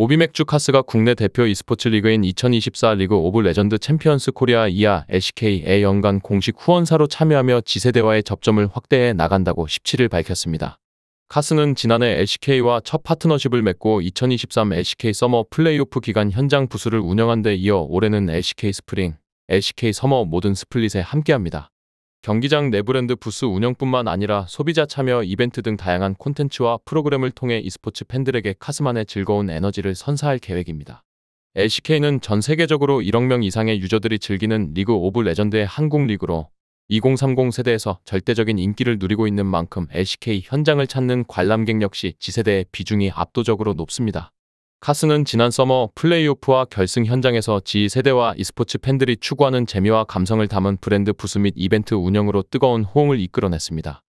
오비맥주 카스가 국내 대표 e스포츠 리그인 2024 리그 오브 레전드 챔피언스 코리아 이하 LCK에 연간 공식 후원사로 참여하며 지세대와의 접점을 확대해 나간다고 17일 밝혔습니다. 카스는 지난해 LCK와 첫 파트너십을 맺고 2023 LCK 서머 플레이오프 기간 현장 부수를 운영한 데 이어 올해는 LCK 스프링, LCK 서머 모든 스플릿에 함께합니다. 경기장 내브랜드 부스 운영뿐만 아니라 소비자 참여 이벤트 등 다양한 콘텐츠와 프로그램을 통해 e스포츠 팬들에게 카스만의 즐거운 에너지를 선사할 계획입니다. LCK는 전 세계적으로 1억 명 이상의 유저들이 즐기는 리그 오브 레전드의 한국 리그로 2030 세대에서 절대적인 인기를 누리고 있는 만큼 LCK 현장을 찾는 관람객 역시 지세대의 비중이 압도적으로 높습니다. 카스는 지난 서머 플레이오프와 결승 현장에서 지 세대와 e스포츠 팬들이 추구하는 재미와 감성을 담은 브랜드 부스및 이벤트 운영으로 뜨거운 호응을 이끌어냈습니다.